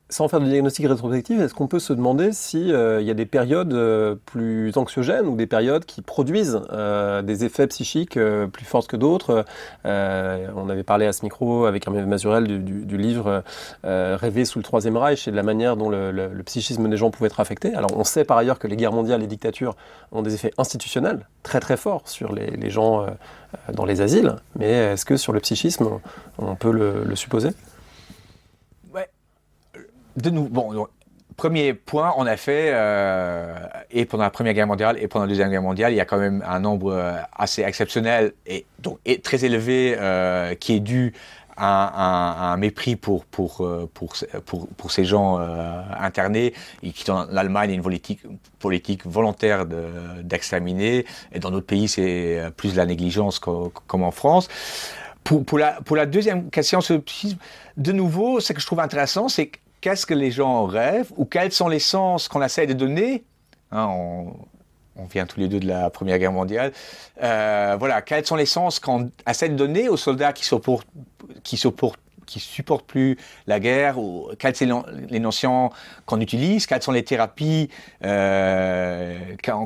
sans faire de diagnostic rétrospectif, est-ce qu'on peut se demander s'il euh, il y a des périodes euh, plus anxiogènes ou des périodes qui produisent euh, des effets psychiques plus forts que d'autres On avait parlé à ce micro avec un Mazurel du, livre Rêver sous le Troisième Reich et de la manière dont le, psychisme des gens pouvait être affecté. Alors on sait par ailleurs que les guerres mondiales et dictatures ont des effets institutionnels très très forts sur les, gens dans les asiles, mais est-ce que sur le psychisme on, peut le supposer de nouveau, bon, premier point, on a fait, euh, et pendant la Première Guerre mondiale et pendant la Deuxième Guerre mondiale, il y a quand même un nombre euh, assez exceptionnel et, donc, très élevé euh, qui est dû à, un, mépris pour, pour, pour, pour, ces gens internés et qui, dans l'Allemagne, une politique, politique volontaire d'exterminer. et dans d'autres pays, c'est plus de la négligence comme, en France. Pour, pour, la, pour la deuxième question de nouveau, ce que je trouve intéressant, c'est que qu'est-ce que les gens rêvent ou quels sont les sens qu'on essaie de donner. Hein, on, vient tous les deux de la Première Guerre mondiale. Euh, voilà, quels sont les sens qu'on essaie de donner aux soldats qui supportent, qui supportent qui supportent plus la guerre, ou quelles sont les notions qu'on utilise, quelles sont les thérapies euh,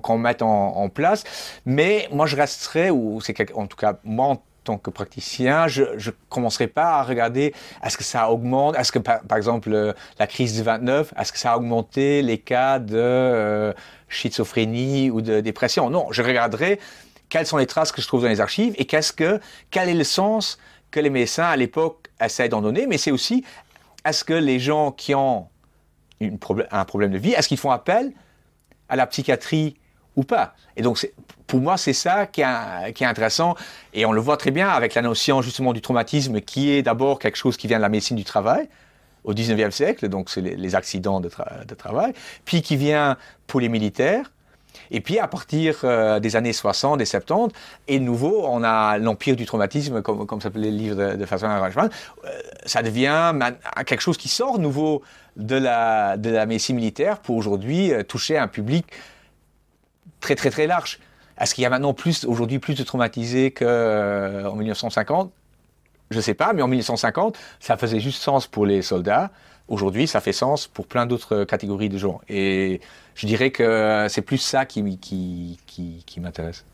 qu'on met en, place. Mais moi, je resterai, ou c'est en tout cas, moi, tant que praticien, je ne commencerai pas à regarder est-ce que ça augmente, est-ce que par, exemple euh, la crise du 29, est-ce que ça a augmenté les cas de euh, schizophrénie ou de dépression Non, je regarderai quelles sont les traces que je trouve dans les archives et qu'est-ce que, quel est le sens que les médecins à l'époque essayent d'en donner, mais c'est aussi est-ce que les gens qui ont une, un problème de vie, est-ce qu'ils font appel à la psychiatrie ou pas. Et donc, pour moi, c'est ça qui est, intéressant. Et on le voit très bien avec la notion justement du traumatisme, qui est d'abord quelque chose qui vient de la médecine du travail au 19e siècle, donc c'est les, accidents de, travail, puis qui vient pour les militaires. Et puis à partir euh, des années 60 et 70, et de nouveau, on a l'empire du traumatisme, comme, comme s'appelait le livre de, de Arrangement. Euh, ça devient quelque chose qui sort nouveau de la, de la médecine militaire pour aujourd'hui euh, toucher un public très très très large. Est-ce qu'il y a maintenant plus, aujourd'hui, plus de traumatisés qu'en euh, 1950 Je ne sais pas, mais en 1950, ça faisait juste sens pour les soldats. Aujourd'hui, ça fait sens pour plein d'autres catégories de gens. Et je dirais que euh, c'est plus ça qui, qui, qui m'intéresse.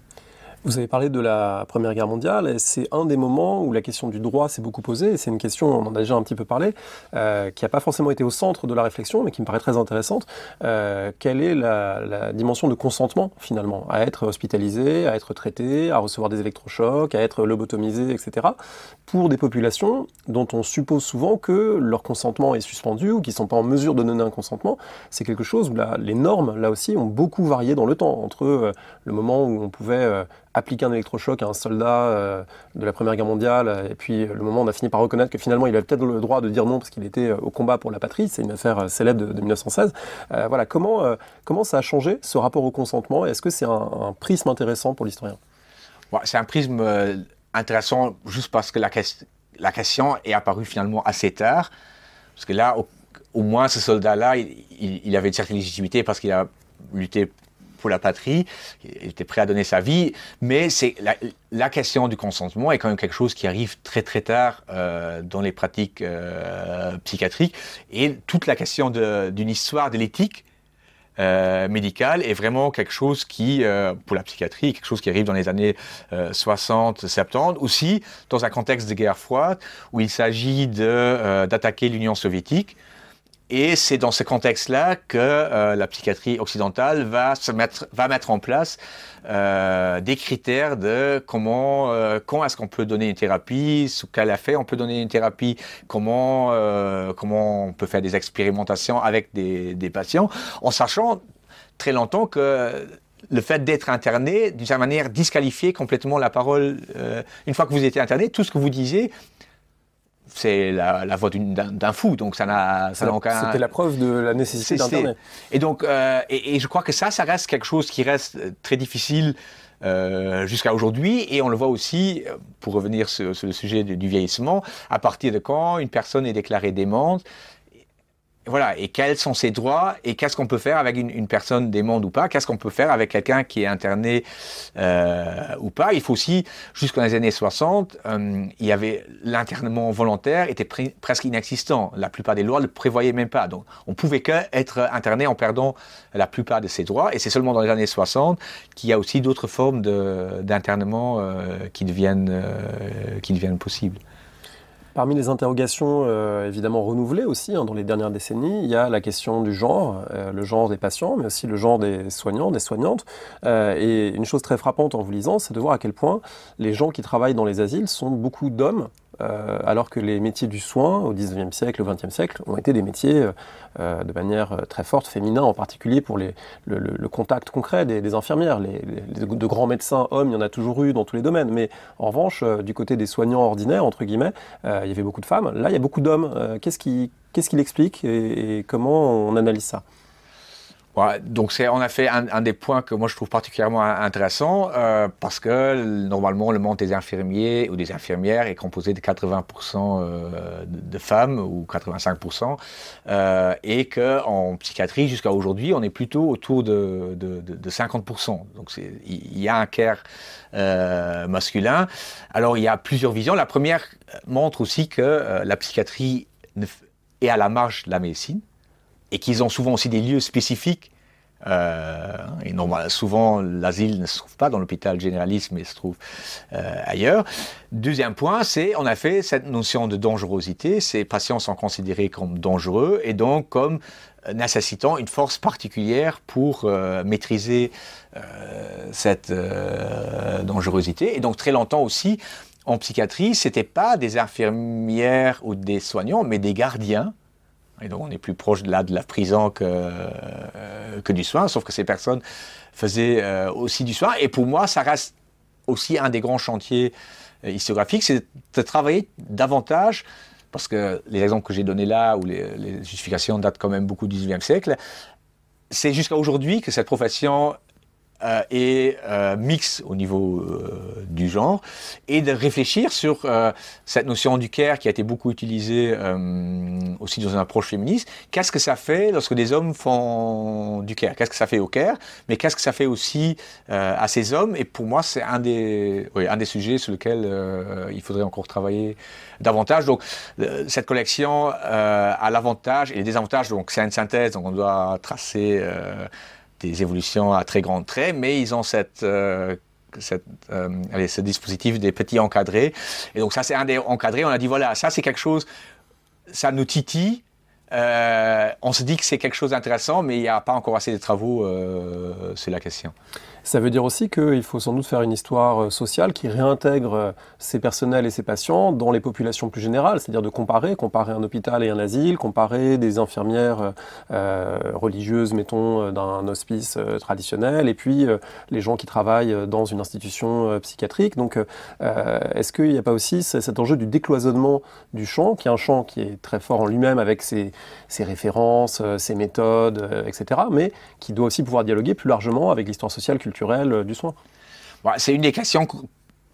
Vous avez parlé de la Première Guerre mondiale, et c'est un des moments où la question du droit s'est beaucoup posée, c'est une question, on en a déjà un petit peu parlé, euh, qui n'a pas forcément été au centre de la réflexion, mais qui me paraît très intéressante. Euh, quelle est la, dimension de consentement, finalement, à être hospitalisé, à être traité, à recevoir des électrochocs, à être lobotomisé, etc., pour des populations dont on suppose souvent que leur consentement est suspendu ou qui ne sont pas en mesure de donner un consentement C'est quelque chose où les normes, là aussi, ont beaucoup varié dans le temps, entre euh, le moment où on pouvait appliquer un électrochoc à un soldat euh, de la Première Guerre mondiale, euh, et puis euh, le moment on a fini par reconnaître que finalement il avait peut-être le droit de dire non parce qu'il était au combat pour la patrie, c'est une affaire célèbre de, 1916. voilà, comment, comment ça a changé ce rapport au consentement Est-ce que c'est un, prisme intéressant pour l'historien C'est un prisme intéressant juste parce que la, question est apparue finalement assez tard, parce que là, au, moins ce soldat-là, il, avait une certaine légitimité parce qu'il a lutté pour la patrie, il était prêt à donner sa vie, mais c'est la, question du consentement est quand même quelque chose qui arrive très très tard euh, dans les pratiques euh, psychiatriques, et toute la question d'une histoire de l'éthique euh, médicale est vraiment quelque chose qui, pour la psychiatrie, quelque chose qui arrive dans les années 60-70, aussi dans un contexte de guerre froide où il s'agit d'attaquer l'Union soviétique. Et c'est dans ce contexte-là que euh, la psychiatrie occidentale va, se mettre, va mettre en place euh, des critères de comment, euh, quand est-ce qu'on peut donner une thérapie, sous quel effet on peut donner une thérapie, comment, comment on peut faire des expérimentations avec des, patients, en sachant très longtemps que le fait d'être interné, d'une certaine manière, disqualifiait complètement la parole. une fois que vous étiez interné, tout ce que vous disiez c'est la, voix d'un fou, donc ça n'a aucun. C'était la preuve de la nécessité d'Internet. Et donc, euh, et, je crois que ça, ça reste quelque chose qui reste euh, très difficile euh, jusqu'à aujourd'hui. Et on le voit aussi, pour revenir sur, le sujet du, du, vieillissement, à partir de quand une personne est déclarée démente, voilà, et quels sont ses droits et qu'est-ce qu'on peut faire avec une, personne démente ou pas, qu'est-ce qu'on peut faire avec quelqu'un qui est interné euh, ou pas. Il faut aussi, jusqu'aux années 60, euh, il y avait l'internement volontaire était presque inexistant. La plupart des lois ne le prévoyaient même pas. Donc, on pouvait qu'être interné en perdant la plupart de ses droits. Et c'est seulement dans les années 60 qu'il y a aussi d'autres formes d'internement euh, qui deviennent possibles. Parmi les interrogations euh, évidemment renouvelées aussi hein, dans les dernières décennies, il y a la question du genre, euh, le genre des patients, mais aussi le genre des soignants, des soignantes. Euh, et une chose très frappante en vous lisant, c'est de voir à quel point les gens qui travaillent dans les asiles sont beaucoup d'hommes euh, alors que les métiers du soin au 19e siècle, au 20e siècle, ont été des métiers euh, euh, de manière très forte, féminin en particulier pour le, contact concret des, infirmières. de grands médecins hommes, il y en a toujours eu dans tous les domaines, mais en revanche, du côté des soignants ordinaires, entre guillemets, il y avait beaucoup de femmes, là il y a beaucoup d'hommes. Qu'est-ce qui, explique l'explique et comment on analyse ça donc on a fait un, des points que moi je trouve particulièrement intéressant euh, parce que normalement le monde des infirmiers ou des infirmières est composé de 80% euh, de femmes ou 85% euh, et qu'en psychiatrie jusqu'à aujourd'hui on est plutôt autour de, 50%. Donc il y, a un care masculin. Alors il y a plusieurs visions. La première montre aussi que la psychiatrie est à la marge de la médecine et qu'ils ont souvent aussi des lieux spécifiques. Euh, hein, et souvent, l'asile ne se trouve pas dans l'hôpital généraliste, mais se trouve euh, ailleurs. Deuxième point, c'est on a fait cette notion de dangerosité. Ces patients sont considérés comme dangereux et donc comme euh, nécessitant une force particulière pour maîtriser cette dangerosité. Et donc très longtemps aussi, en psychiatrie, ce c'était pas des infirmières ou des soignants, mais des gardiens et donc on est plus proche de la, de la prison que, euh, que du soin, sauf que ces personnes faisaient euh, aussi du soin. Et pour moi, ça reste aussi un des grands chantiers euh, c'est de travailler davantage, parce que les exemples que j'ai donnés là, ou les, justifications datent quand même beaucoup du 19e siècle, c'est jusqu'à aujourd'hui que cette profession euh, et euh, mix au niveau euh, du genre, et de réfléchir sur euh, cette notion du care qui a été beaucoup utilisée aussi dans une approche féministe. Qu'est-ce que ça fait lorsque des hommes font du care Qu'est-ce que ça fait au care Mais qu'est-ce que ça fait aussi à ces hommes Et pour moi, c'est un des, un des sujets sur lequel il faudrait encore travailler davantage. Donc, cette collection a l'avantage et les désavantages. Donc, c'est une synthèse, donc on doit tracer des évolutions à très grands traits, mais ils ont cette, euh, cette euh, ce dispositif des petits encadrés. Et donc ça, c'est un des encadrés. On a dit, voilà, ça, c'est quelque chose, ça nous titille. Euh, on se dit que c'est quelque chose d'intéressant, mais il n'y a pas encore assez de travaux, c'est la question. Ça veut dire aussi qu'il faut sans doute faire une histoire euh, sociale qui réintègre euh, ces personnels et ces patients dans les populations plus générales, c'est-à-dire de comparer, comparer un hôpital et un asile, comparer des infirmières euh, religieuses, mettons, d'un hospice traditionnel, et puis les gens qui travaillent dans une institution psychiatrique. Donc, est-ce qu'il n'y a pas aussi cet enjeu du décloisonnement du champ, qui est un champ qui est très fort en lui-même avec ses, ses références, ses méthodes, etc., mais qui doit aussi pouvoir dialoguer plus largement avec l'histoire sociale, culturelle naturel euh, du soir. c'est une des questions,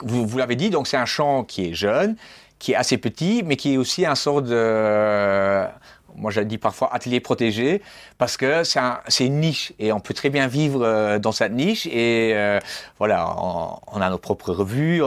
vous, vous l'avez dit, donc c'est un champ qui est jeune, qui est assez petit, mais qui est aussi un sort de euh, moi je dis parfois atelier protégé, parce que c'est une niche et on peut très bien vivre euh, dans cette niche et voilà, on, a nos propres revues,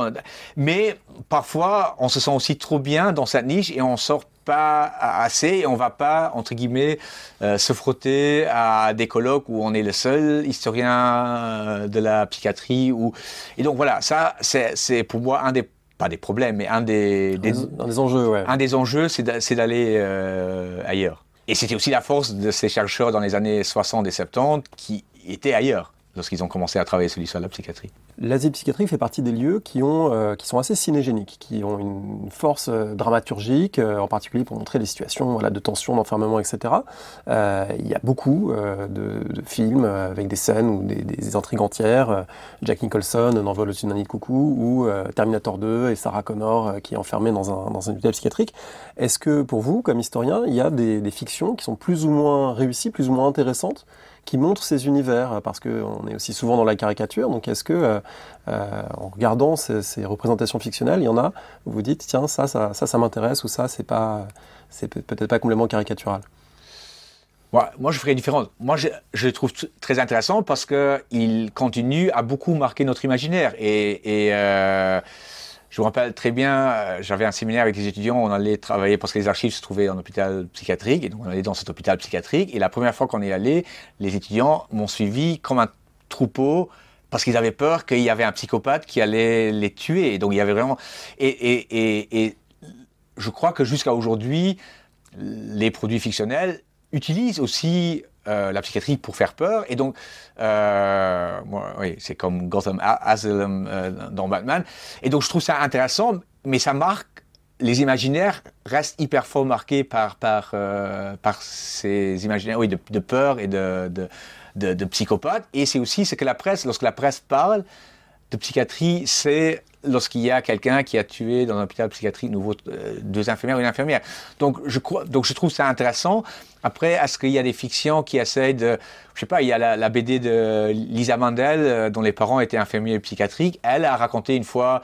mais parfois on se sent aussi trop bien dans cette niche et on sort pas assez et on va pas, entre guillemets, euh, se frotter à des colloques où on est le seul historien euh, de la psychiatrie. Ou... Et donc voilà, ça, c'est pour moi un des pas des problèmes, mais un des, des, enjeux, un des enjeux, c'est d'aller euh, ailleurs. Et c'était aussi la force de ces chercheurs dans les années 60 et 70 qui étaient ailleurs lorsqu'ils ont commencé à travailler sur l'histoire de la psychiatrie. L'asile psychiatrique fait partie des lieux qui, ont, euh, qui sont assez cinégéniques, qui ont une force euh, dramaturgique, euh, en particulier pour montrer les situations voilà, de tension, d'enfermement, etc. il y a beaucoup de, films avec des scènes ou des, intrigues entières. Jack Nicholson, Un Envol au-dessus d'un de coucou, ou Terminator 2 et Sarah Connor qui est enfermée dans un, dans un hôpital psychiatrique. Est-ce que pour vous, comme historien, il y a des fictions qui sont plus ou moins réussies, plus ou moins intéressantes qui montre ces univers, euh, parce qu'on est aussi souvent dans la caricature. Donc est-ce que, euh, euh, en regardant ces, représentations fictionnelles, il y en a vous dites, tiens, ça, ça, ça, ça m'intéresse, ou ça, c'est pas, c'est peut-être pas complètement caricatural moi, je ferai une différence. Moi, je, le trouve très intéressant parce qu'il continue à beaucoup marquer notre imaginaire. Et, je me rappelle très bien, euh, j'avais un séminaire avec les étudiants, on allait travailler parce que les archives se trouvaient en hôpital psychiatrique, et donc on allait dans cet hôpital psychiatrique. Et la première fois qu'on est allé, les étudiants m'ont suivi comme un troupeau parce qu'ils avaient peur qu'il y avait un psychopathe qui allait les tuer. Et donc il y avait vraiment. Et, et, et, et je crois que jusqu'à aujourd'hui, les produits fictionnels utilise aussi euh, la psychiatrie pour faire peur. Et donc, euh, oui, c'est comme Gotham Asylum euh, dans Batman. Et donc, je trouve ça intéressant, mais ça marque. Les imaginaires restent hyper fort marqués par, par, par ces imaginaires oui, de, peur et de, de, de psychopathe. Et c'est aussi ce que la presse, lorsque la presse parle de psychiatrie, c'est lorsqu'il y a quelqu'un qui a tué dans un hôpital psychiatrique euh, deux infirmières ou une infirmière. Donc je, crois, donc je trouve ça intéressant. Après, est-ce qu'il y a des fictions qui essayent de... Je sais pas, il y a la, BD de Lisa Mandel, euh, dont les parents étaient infirmiers psychiatriques. Elle a raconté une fois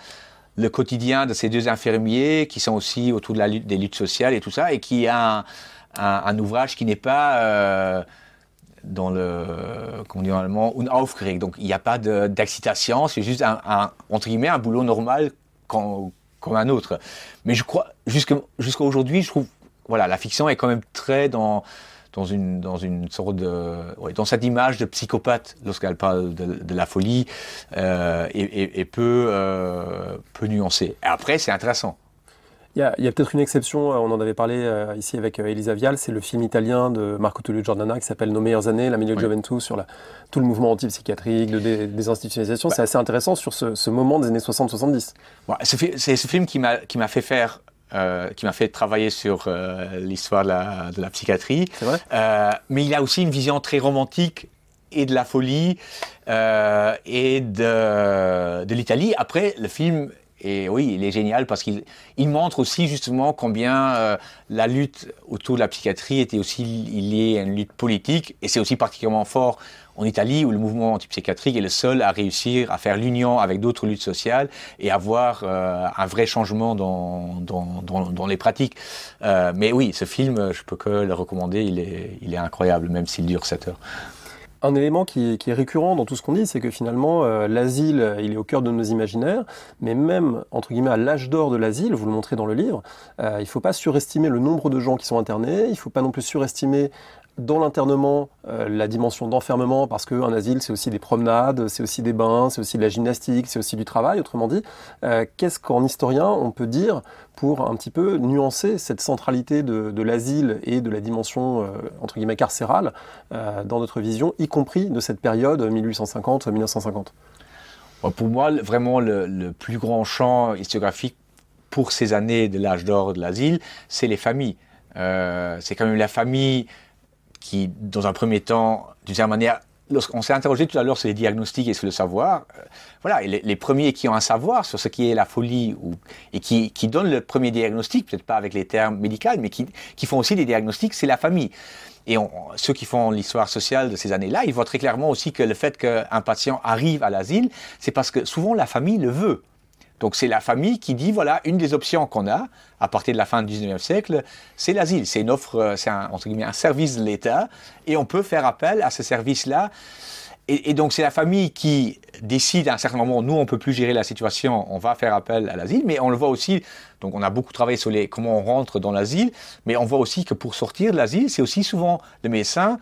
le quotidien de ces deux infirmiers qui sont aussi autour de la des luttes sociales et tout ça, et qui a un, un, ouvrage qui n'est pas... Euh, dans le, comment dire en allemand, un Aufkrieg, Donc il n'y a pas d'excitation, c'est juste un, entre guillemets, un boulot normal comme, un autre. Mais je crois, jusqu'à aujourd'hui, je trouve, voilà, la fiction est quand même très dans, dans une, dans une sorte de, dans cette image de psychopathe lorsqu'elle parle de, la folie euh, et, peu, euh, peu nuancée. Et après, c'est intéressant. Il y a, peut-être une exception, euh, on en avait parlé euh, ici avec euh, Elisa Vial, c'est le film italien de Marco Tullio Giordana qui s'appelle Nos meilleures années, la milieu de sur la, tout le mouvement antipsychiatrique, de désinstitutionnalisation. Bah. C'est assez intéressant sur ce, moment des années 60-70. c'est ce film qui m'a fait faire qui m'a fait travailler sur l'histoire de, la, psychiatrie. mais il a aussi une vision très romantique et de la folie et de, de l'Italie. Après, le film et oui, il est génial parce qu'il montre aussi justement combien euh, la lutte autour de la psychiatrie était aussi liée à une lutte politique. Et c'est aussi particulièrement fort en Italie où le mouvement antipsychiatrique est le seul à réussir à faire l'union avec d'autres luttes sociales et avoir euh, un vrai changement dans, dans, les pratiques. Euh, mais oui, ce film, je peux que le recommander, il est, il est incroyable, même s'il dure 7 heures un élément qui, est récurrent dans tout ce qu'on dit, c'est que finalement, euh, l'asile, il est au cœur de nos imaginaires, mais même, entre guillemets, à l'âge d'or de l'asile, vous le montrez dans le livre, euh, il ne faut pas surestimer le nombre de gens qui sont internés, il ne faut pas non plus surestimer dans l'internement, euh, la dimension d'enfermement, parce qu'un asile, c'est aussi des promenades, c'est aussi des bains, c'est aussi de la gymnastique, c'est aussi du travail, autrement dit. Euh, qu'est-ce qu'en historien, on peut dire pour un petit peu nuancer cette centralité de, l'asile et de la dimension, euh, entre guillemets, carcérale dans notre vision, y compris de cette période 1850-1950 Pour moi, vraiment, le, plus grand champ historiographique pour ces années de l'âge d'or de l'asile, c'est les familles. c'est quand même la famille qui, dans un premier temps, d'une certaine manière, lorsqu'on s'est interrogé tout à l'heure sur les diagnostics et sur le savoir. Euh, voilà, les, premiers qui ont un savoir sur ce qui est la folie ou, et qui, donnent le premier diagnostic, peut-être pas avec les termes médicaux, mais qui, font aussi des diagnostics, c'est la famille. Et ceux qui font l'histoire sociale de ces années-là, ils voient très clairement aussi que le fait qu'un patient arrive à l'asile, c'est parce que souvent la famille le veut. Donc c'est la famille qui dit, voilà, une des options qu'on a à partir de la fin du 19e siècle, c'est l'asile. C'est une offre, euh, c'est un, service de l'État et on peut faire appel à ce service-là. Et, donc c'est la famille qui décide à un certain moment, nous on ne peut plus gérer la situation, on va faire appel à l'asile, mais on le voit aussi, donc on a beaucoup travaillé sur les, comment on rentre dans l'asile, mais on voit aussi que pour sortir de l'asile, c'est aussi souvent le médecin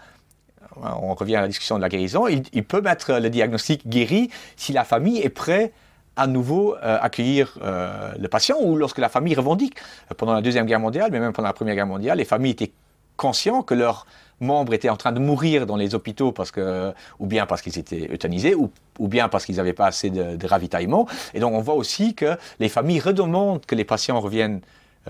on revient à la discussion de la guérison, il, peut mettre le diagnostic guéri si la famille est prête à nouveau euh, accueillir euh, le patient ou lorsque la famille revendique. Pendant la Deuxième Guerre mondiale, mais même pendant la Première Guerre mondiale, les familles étaient conscientes que leurs membres étaient en train de mourir dans les hôpitaux parce que, ou bien parce qu'ils étaient euthanisés, ou, bien parce qu'ils n'avaient pas assez de, ravitaillement. Et donc on voit aussi que les familles redemandent que les patients reviennent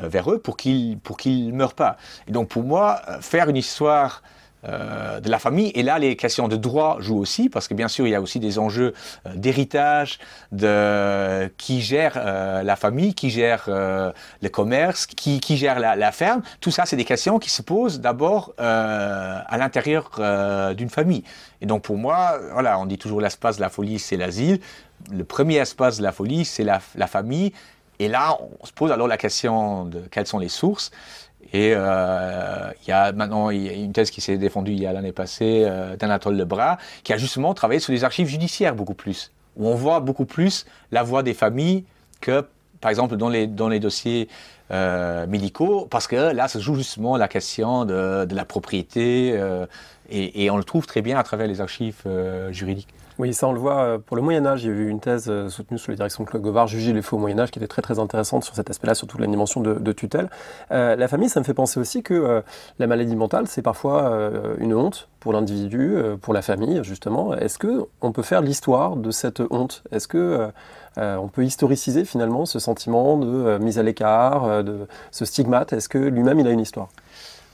euh, vers eux pour qu'ils ne meurent pas. Et donc pour moi, faire une histoire euh, de la famille. Et là, les questions de droit jouent aussi, parce que bien sûr, il y a aussi des enjeux euh, d'héritage, de qui gère euh, la famille, qui gère le commerce, qui, qui gère la, ferme. Tout ça, c'est des questions qui se posent d'abord à l'intérieur d'une famille. Et donc, pour moi, voilà, on dit toujours l'espace de la folie, c'est l'asile. Le premier espace de la folie, c'est la, la famille. Et là, on se pose alors la question de quelles sont les sources. Et euh, il y a maintenant une thèse qui s'est défendue il y a l'année passée euh, d'Anatole Lebras, qui a justement travaillé sur les archives judiciaires beaucoup plus, où on voit beaucoup plus la voix des familles que, par exemple, dans les, dans les dossiers euh, médicaux, parce que là ça joue justement la question de, la propriété, et, on le trouve très bien à travers les archives juridiques. Oui, ça on le voit euh, pour le Moyen Âge. Il y a eu une thèse euh, soutenue sous la direction de Claude Govard, Juger les faux Moyen Âge, qui était très très intéressante sur cet aspect-là, surtout la dimension de, tutelle. Euh, la famille, ça me fait penser aussi que la maladie mentale, c'est parfois une honte pour l'individu, pour la famille, justement. Est-ce que on peut faire l'histoire de cette honte Est-ce que on peut historiciser finalement ce sentiment de mise à l'écart, de ce stigmate Est-ce que lui-même il a une histoire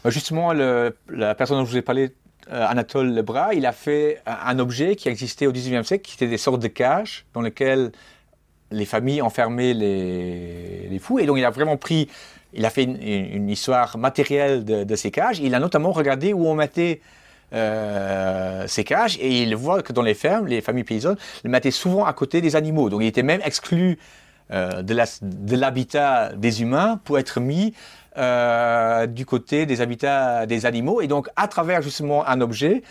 bah, Justement, la personne dont je vous ai parlé euh, Anatole Lebras, il a fait euh, un objet qui existait au XIXe siècle, qui était des sortes de cages dans lesquelles les familles enfermaient les, fous. Et donc, il a vraiment pris, il a fait une, histoire matérielle de, ces cages. Il a notamment regardé où on mettait euh, ces cages et il voit que dans les fermes, les familles paysannes les mettaient souvent à côté des animaux. Donc, il était même exclu de l'habitat des humains pour être mis euh, du côté des habitats des animaux. Et donc, à travers justement un objet,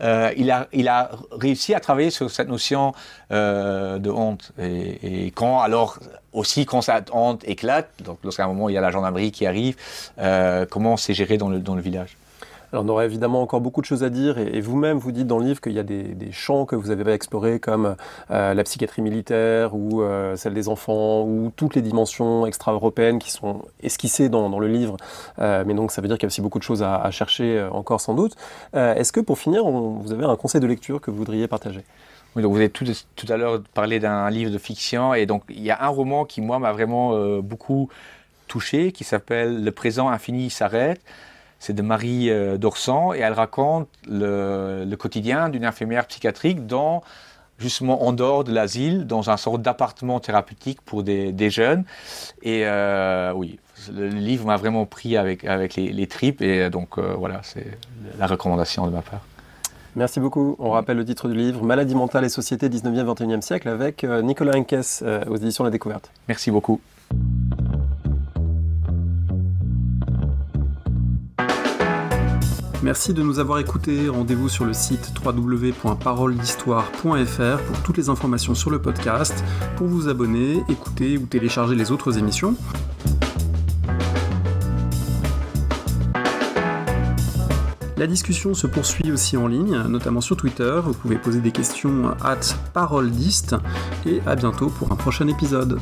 euh, il, a, il, a, réussi à travailler sur cette notion euh, de honte. Et, quand, alors, aussi quand cette honte éclate, donc lorsqu'à un moment il y a la gendarmerie qui arrive, comment c'est géré dans le, dans le village alors on aurait évidemment encore beaucoup de choses à dire et, vous-même vous dites dans le livre qu'il y a des, champs que vous avez pas explorés comme euh, la psychiatrie militaire ou euh, celle des enfants ou toutes les dimensions extra-européennes qui sont esquissées dans, le livre. Euh, mais donc ça veut dire qu'il y a aussi beaucoup de choses à, chercher encore sans doute. Est-ce que pour finir, vous avez un conseil de lecture que vous voudriez partager oui, donc vous avez tout, tout à l'heure parlé d'un livre de fiction et donc il y a un roman qui moi m'a vraiment beaucoup touché qui s'appelle Le présent infini s'arrête c'est de Marie euh, Dorsan, et elle raconte le, quotidien d'une infirmière psychiatrique dans, justement en dehors de l'asile, dans un sort d'appartement thérapeutique pour des, jeunes. Et euh, oui, le livre m'a vraiment pris avec, avec les, tripes, et euh, donc voilà, c'est la recommandation de ma part. Merci beaucoup. On rappelle le titre du livre Maladie mentale et société 19e-21e siècle avec Nicolas Henkes aux éditions La Découverte. Merci beaucoup. Merci de nous avoir écoutés. Rendez-vous sur le site www.paroledhistoire.fr pour toutes les informations sur le podcast, pour vous abonner, écouter ou télécharger les autres émissions. La discussion se poursuit aussi en ligne, notamment sur Twitter. Vous pouvez poser des questions à et à bientôt pour un prochain épisode.